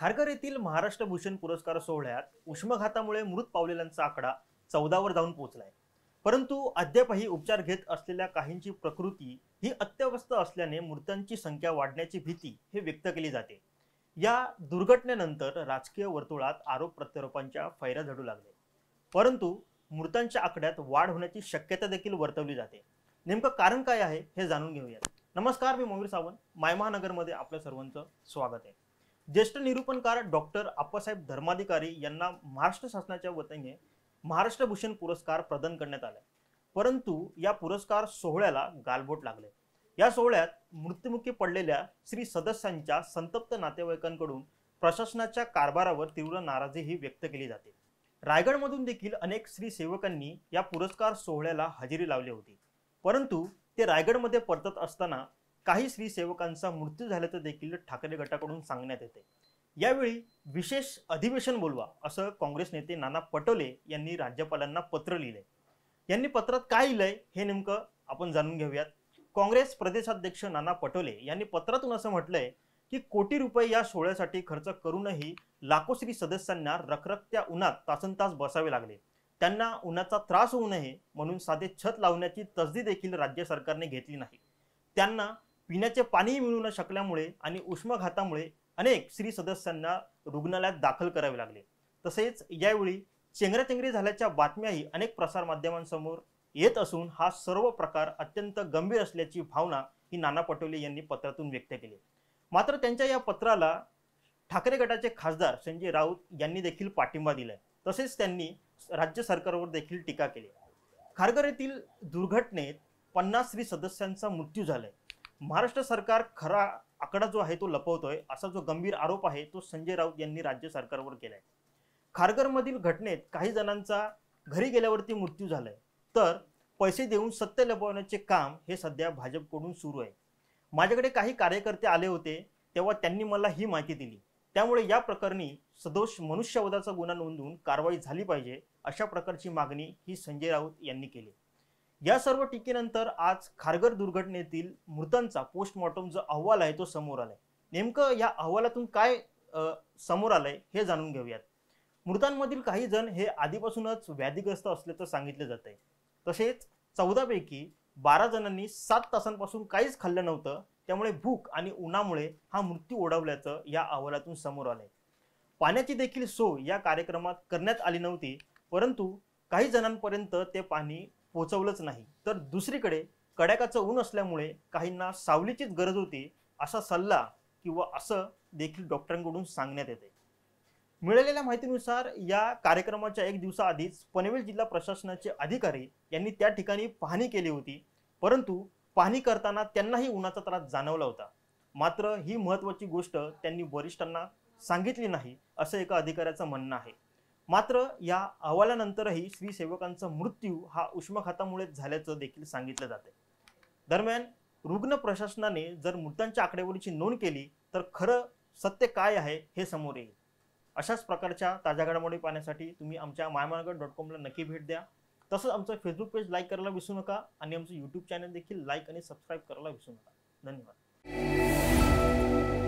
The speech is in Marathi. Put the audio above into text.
खारघर येथील महाराष्ट्र भूषण पुरस्कार सोहळ्यात उष्मघातामुळे मृत पावलेल्यांचा आकडा चौदावर जाऊन पोहोचलाय परंतु अद्यापही उपचार घेत असलेल्या काहींची प्रकृती ही अत्यवस्थ असल्याने मृतांची संख्या वाढण्याची भीती हे व्यक्त केली जाते या दुर्घटनेनंतर राजकीय वर्तुळात आरोप प्रत्यारोपांच्या फैऱ्या झडू लागले परंतु मृतांच्या आकड्यात वाढ होण्याची शक्यता देखील वर्तवली जाते नेमकं कारण काय आहे हे जाणून घेऊयात नमस्कार मी मोवीर सावंत मायमहानगरमध्ये आपल्या सर्वांचं स्वागत आहे ज्येष्ठ निरूपणकार डॉक्टर आप्पासाहेब धर्माधिकारी यांना महाराष्ट्र शासनाच्या वतीने महाराष्ट्र भूषण पुरस्कार प्रदान करण्यात आला परंतु या पुरस्कार सोहळ्याला गालबोट लागले या सोहळ्यात मृत्युमुखी पडलेल्या श्री सदस्यांच्या संतप्त नातेवाईकांकडून प्रशासनाच्या कारभारावर तीव्र नाराजीही व्यक्त केली जाते रायगडमधून देखील अनेक श्री सेवकांनी या पुरस्कार सोहळ्याला हजेरी लावली होती परंतु ते रायगडमध्ये परतत असताना काही सेवकांचा मृत्यू झाल्याचं देखील ठाकरे गटाकडून सांगण्यात येते यावेळी विशेष अधिवेशन बोलवा असं काँग्रेस नेते नाना पटोले यांनी राज्यपालांना पत्र लिहिले यांनी पत्रात काय लिहिलंय हे नेमकं आपण जाणून घेऊयात काँग्रेस प्रदेशाध्यक्ष नाना पटोले यांनी पत्रातून असं म्हटलंय की कोटी रुपये या सोहळ्यासाठी खर्च करूनही लाखो श्री सदस्यांना रखरखत्या उन्हात तासन तास बसावे लागले त्यांना उन्हाचा त्रास होऊ नये म्हणून साधे छत लावण्याची तसदी देखील राज्य सरकारने घेतली नाही त्यांना पिण्याचे पाणी मिळू न शकल्यामुळे आणि उष्माघातामुळे अनेक स्त्री सदस्यांना रुग्णालयात दाखल करावे लागले तसेच यावेळी चेंगराचेंगरी झाल्याच्या बातम्याही अनेक प्रसारमाध्यमांसमोर येत असून हा सर्व प्रकार अत्यंत गंभीर असल्याची भावना ही नाना पटोले यांनी पत्रातून व्यक्त केली मात्र त्यांच्या या पत्राला ठाकरे गटाचे खासदार संजय राऊत यांनी देखील पाठिंबा दिलाय तसेच त्यांनी राज्य सरकारवर देखील टीका केली खारघर येथील दुर्घटनेत पन्नास स्त्री सदस्यांचा मृत्यू झालाय महाराष्ट्र सरकार खरा आकडा जो आहे तो लपवतोय असा जो गंभीर आरोप आहे तो संजय राऊत यांनी राज्य सरकारवर केलाय खारघरमधील घटनेत काही जणांचा घरी गेल्यावरती मृत्यू झालाय तर पैसे देऊन सत्य लपवण्याचे काम हे सध्या भाजपकडून सुरू आहे माझ्याकडे काही कार्यकर्ते आले होते तेव्हा त्यांनी मला ही माहिती दिली त्यामुळे या प्रकरणी सदोष मनुष्यवधाचा गुन्हा नोंदवून कारवाई झाली पाहिजे अशा प्रकारची मागणी ही संजय राऊत यांनी केली या सर्व टीकेनंतर आज खारगर दुर्घटनेतील मृतांचा पोस्टमॉर्टम जो अहवाल आहे तो समोर आलाय नेमकं या अहवालातून काय समोर आलंय हे जाणून घेऊयात मृतांमधील काही जण हे आधीपासूनच व्याधीग्रस्त असल्याचं सांगितलं जात आहे तसेच चौदापैकी बारा जणांनी सात तासांपासून काहीच खाल्लं नव्हतं त्यामुळे भूक आणि उन्हामुळे हा मृत्यू ओढवल्याचं या अहवालातून समोर आलंय पाण्याची देखील सोय या कार्यक्रमात करण्यात आली नव्हती परंतु काही जणांपर्यंत ते पाणी पोचवलंच नाही तर दुसरीकडे कड्याकाचं ऊन असल्यामुळे काहींना सावलीचीच गरज होती असा सल्ला किंवा असं देखील डॉक्टरांकडून सांगण्यात येते मिळालेल्या माहितीनुसार या कार्यक्रमाच्या एक दिवसाआधीच पनवेल जिल्हा प्रशासनाचे अधिकारी यांनी त्या ठिकाणी पाहणी केली होती परंतु पाहणी करताना त्यांनाही उन्हाचा त्रास जाणवला होता मात्र ही महत्वाची गोष्ट त्यांनी वरिष्ठांना सांगितली नाही असं एका अधिकाऱ्याचं म्हणणं आहे मात्र या अहवालानंतरही श्री सेवकांचा मृत्यू हा उष्माघातामुळेच झाल्याचं देखील सांगितलं जाते दरम्यान रुग्ण प्रशासनाने जर मृतांच्या आकडेवारीची नोंद केली तर खरं सत्य काय आहे हे समोर येईल अशाच प्रकारच्या ताज्या घडामोडी पाहण्यासाठी तुम्ही आमच्या मायमानगड डॉट कॉमला नक्की भेट द्या तसंच आमचं फेसबुक पेज लाईक करायला विसरू नका आणि आमचं यूट्यूब चॅनल देखील लाईक आणि सबस्क्राईब करायला विसरू नका धन्यवाद